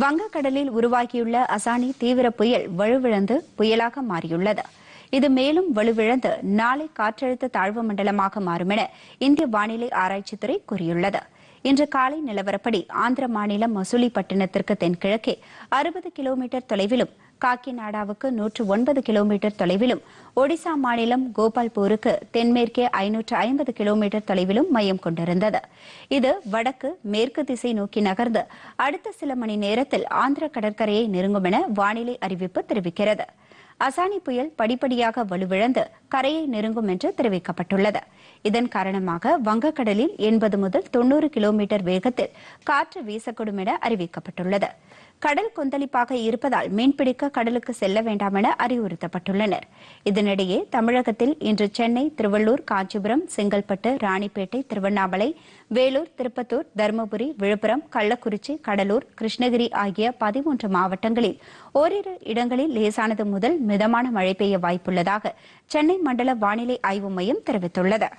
வங்கக்கடலில் உருவாகியுள்ள அசானி தீவிர புயல் வலுவிழந்து புயலாக மாறியுள்ளது இது மேலும் வலுவிழந்து நாளை காற்றழுத்த தாழ்வு மண்டலமாக மாறும் என இந்திய வானிலை ஆராய்ச்சித்துறை கூறியுள்ளது இன்று காலை நிலவரப்படி ஆந்திர மாநிலம் மசூலி பட்டினத்திற்கு தென்கிழக்கே அறுபது கிலோமீட்டர் தொலைவிலும் காக்கிநாடாவுக்கு நூற்று ஒன்பது கிலோமீட்டர் தொலைவிலும் ஒடிசா மாநிலம் கோபால்பூருக்கு தென்மேற்கே ஐநூற்று ஐம்பது கிலோமீட்டர் தொலைவிலும் மையம் கொண்டிருந்தது இது வடக்கு மேற்கு திசை நோக்கி நகர்ந்து அடுத்த சில மணி நேரத்தில் ஆந்திர கடற்கரையை நெருங்கும் என வானிலை அறிவிப்பு தெரிவிக்கிறது அசானி புயல் படிப்படியாக வலுவிழந்து கரையை நெருங்கும் என்று தெரிவிக்கப்பட்டுள்ளது இதன் காரணமாக வங்கக்கடலில் எண்பது முதல் தொன்னூறு கிலோமீட்டர் வேகத்தில் காற்று வீசக்கூடும் என அறிவிக்கப்பட்டுள்ளது கடல் கொந்தளிப்பாக இருப்பதால் மீன்பிடிக்க கடலுக்கு செல்ல வேண்டாம் என அறிவுறுத்தப்பட்டுள்ளனர் இதனிடையே தமிழகத்தில் இன்று சென்னை திருவள்ளூர் காஞ்சிபுரம் செங்கல்பட்டு ராணிப்பேட்டை திருவண்ணாமலை வேலூர் திருப்பத்தூர் தருமபுரி விழுப்புரம் கள்ளக்குறிச்சி கடலூர் கிருஷ்ணகிரி ஆகிய பதிமூன்று மாவட்டங்களில் ஓரிரு இடங்களில் லேசானது முதல் மிதமான மழை பெய்ய வாய்ப்புள்ளதாக சென்னை மண்டல வானிலை ஆய்வு மையம் தெரிவித்துள்ளது